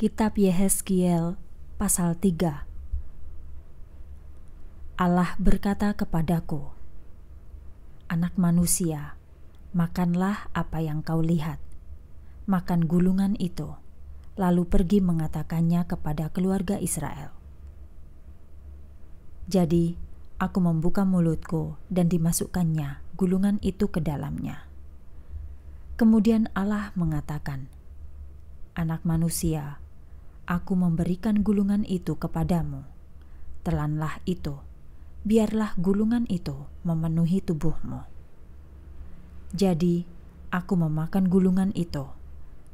Kitab Yehezkiel pasal 3 Allah berkata kepadaku Anak manusia makanlah apa yang kau lihat makan gulungan itu lalu pergi mengatakannya kepada keluarga Israel Jadi aku membuka mulutku dan dimasukkannya gulungan itu ke dalamnya Kemudian Allah mengatakan, "Anak manusia, Aku memberikan gulungan itu kepadamu. Telanlah itu, biarlah gulungan itu memenuhi tubuhmu. Jadi, aku memakan gulungan itu,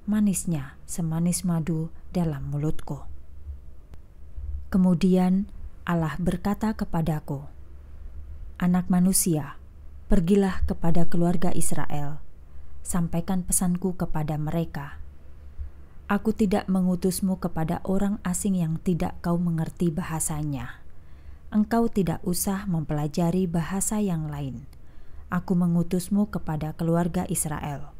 manisnya semanis madu dalam mulutku. Kemudian Allah berkata kepadaku, "Anak manusia, pergilah kepada keluarga Israel, sampaikan pesanku kepada mereka." Aku tidak mengutusmu kepada orang asing yang tidak kau mengerti bahasanya. Engkau tidak usah mempelajari bahasa yang lain. Aku mengutusmu kepada keluarga Israel.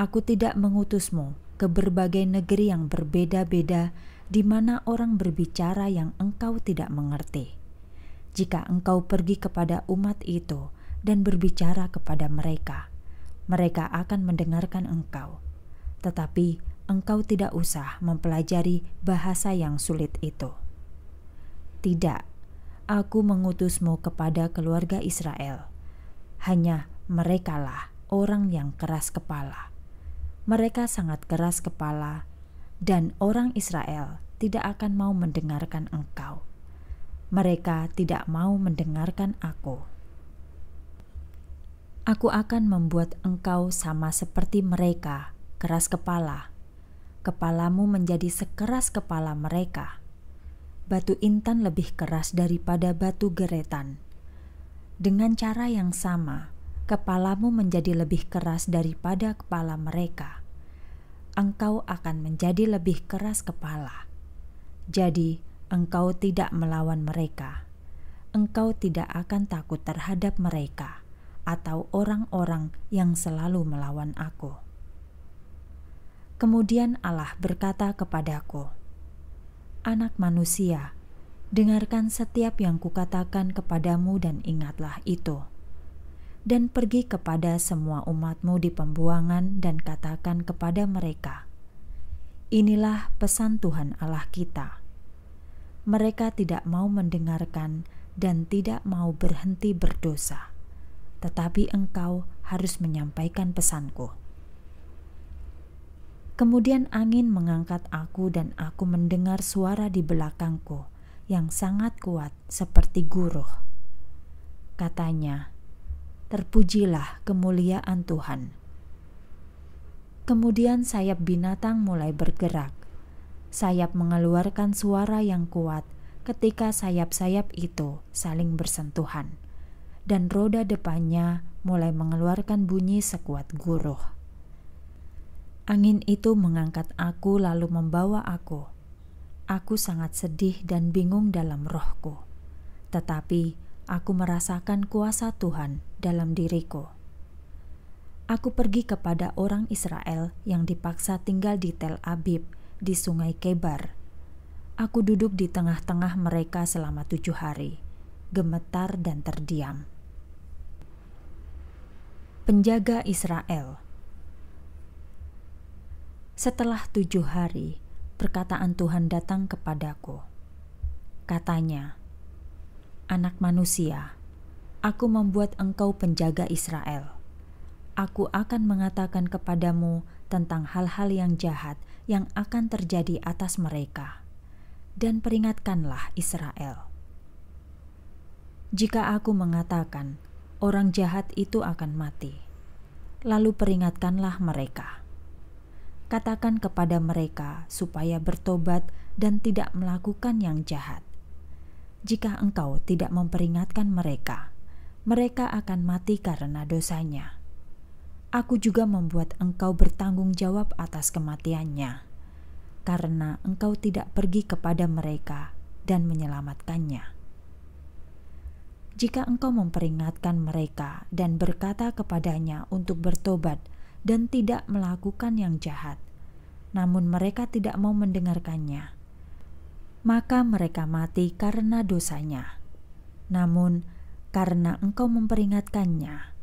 Aku tidak mengutusmu ke berbagai negeri yang berbeda-beda, di mana orang berbicara yang engkau tidak mengerti. Jika engkau pergi kepada umat itu dan berbicara kepada mereka, mereka akan mendengarkan engkau. Tetapi engkau tidak usah mempelajari bahasa yang sulit itu. Tidak, aku mengutusmu kepada keluarga Israel. Hanya merekalah orang yang keras kepala. Mereka sangat keras kepala, dan orang Israel tidak akan mau mendengarkan engkau. Mereka tidak mau mendengarkan aku. Aku akan membuat engkau sama seperti mereka, keras kepala, kepalamu menjadi sekeras kepala mereka. Batu intan lebih keras daripada batu geretan. Dengan cara yang sama, kepalamu menjadi lebih keras daripada kepala mereka. Engkau akan menjadi lebih keras kepala. Jadi, engkau tidak melawan mereka. Engkau tidak akan takut terhadap mereka atau orang-orang yang selalu melawan aku. Kemudian Allah berkata kepadaku, "Anak manusia, dengarkan setiap yang kukatakan kepadamu dan ingatlah itu. Dan pergi kepada semua umatmu di pembuangan dan katakan kepada mereka, Inilah pesan Tuhan Allah kita. Mereka tidak mau mendengarkan dan tidak mau berhenti berdosa, tetapi engkau harus menyampaikan pesanku." Kemudian angin mengangkat aku dan aku mendengar suara di belakangku yang sangat kuat seperti guruh. Katanya, "Terpujilah kemuliaan Tuhan." Kemudian sayap binatang mulai bergerak. Sayap mengeluarkan suara yang kuat ketika sayap-sayap itu saling bersentuhan, dan roda depannya mulai mengeluarkan bunyi sekuat guruh. Angin itu mengangkat aku lalu membawa aku. Aku sangat sedih dan bingung dalam rohku. Tetapi aku merasakan kuasa Tuhan dalam diriku. Aku pergi kepada orang Israel yang dipaksa tinggal di Tel Abib di Sungai Kebar. Aku duduk di tengah-tengah mereka selama tujuh hari, gemetar dan terdiam. Penjaga Israel setelah tujuh hari, perkataan Tuhan datang kepadaku. Katanya, "Anak manusia, aku membuat engkau penjaga Israel. Aku akan mengatakan kepadamu tentang hal-hal yang jahat yang akan terjadi atas mereka, dan peringatkanlah Israel. Jika aku mengatakan orang jahat itu akan mati, lalu peringatkanlah mereka." katakan kepada mereka supaya bertobat dan tidak melakukan yang jahat. Jika engkau tidak memperingatkan mereka, mereka akan mati karena dosanya. Aku juga membuat engkau bertanggung jawab atas kematiannya, karena engkau tidak pergi kepada mereka dan menyelamatkannya. Jika engkau memperingatkan mereka dan berkata kepadanya untuk bertobat dan tidak melakukan yang jahat, namun mereka tidak mau mendengarkannya. Maka mereka mati karena dosanya. Namun, karena engkau memperingatkannya,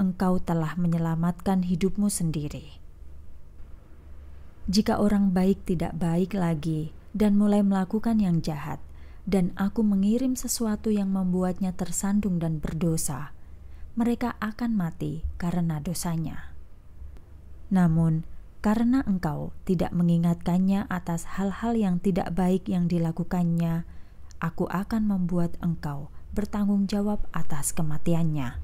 engkau telah menyelamatkan hidupmu sendiri. Jika orang baik tidak baik lagi dan mulai melakukan yang jahat, dan aku mengirim sesuatu yang membuatnya tersandung dan berdosa, mereka akan mati karena dosanya. Namun, karena engkau tidak mengingatkannya atas hal-hal yang tidak baik yang dilakukannya, aku akan membuat engkau bertanggung jawab atas kematiannya.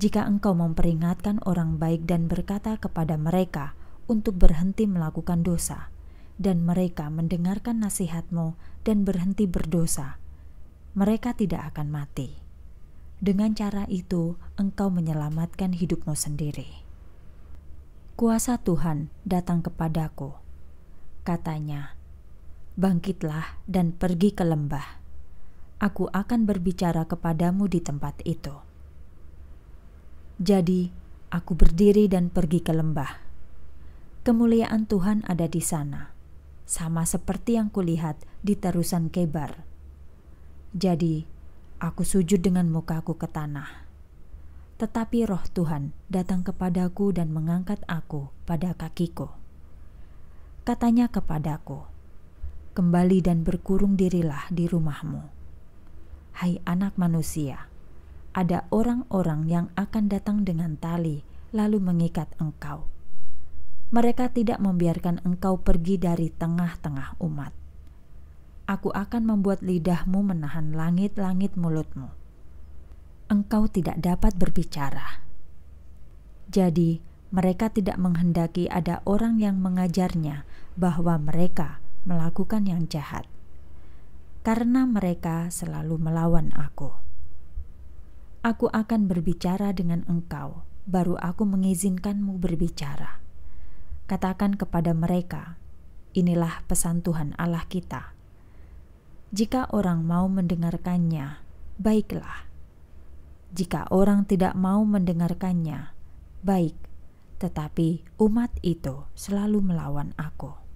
Jika engkau memperingatkan orang baik dan berkata kepada mereka untuk berhenti melakukan dosa, dan mereka mendengarkan nasihatmu dan berhenti berdosa, mereka tidak akan mati. Dengan cara itu, engkau menyelamatkan hidupmu sendiri. Kuasa Tuhan datang kepadaku. Katanya, "Bangkitlah dan pergi ke lembah. Aku akan berbicara kepadamu di tempat itu." Jadi, aku berdiri dan pergi ke lembah. Kemuliaan Tuhan ada di sana, sama seperti yang kulihat di terusan Kebar. Jadi, aku sujud dengan mukaku ke tanah tetapi roh Tuhan datang kepadaku dan mengangkat aku pada kakiku. Katanya kepadaku, Kembali dan berkurung dirilah di rumahmu. Hai anak manusia, ada orang-orang yang akan datang dengan tali lalu mengikat engkau. Mereka tidak membiarkan engkau pergi dari tengah-tengah umat. Aku akan membuat lidahmu menahan langit-langit mulutmu engkau tidak dapat berbicara. Jadi, mereka tidak menghendaki ada orang yang mengajarnya bahwa mereka melakukan yang jahat, karena mereka selalu melawan aku. Aku akan berbicara dengan engkau, baru aku mengizinkanmu berbicara. Katakan kepada mereka, "Inilah pesan Tuhan Allah kita: jika orang mau mendengarkannya, baiklah." jika orang tidak mau mendengarkannya, baik, tetapi umat itu selalu melawan aku.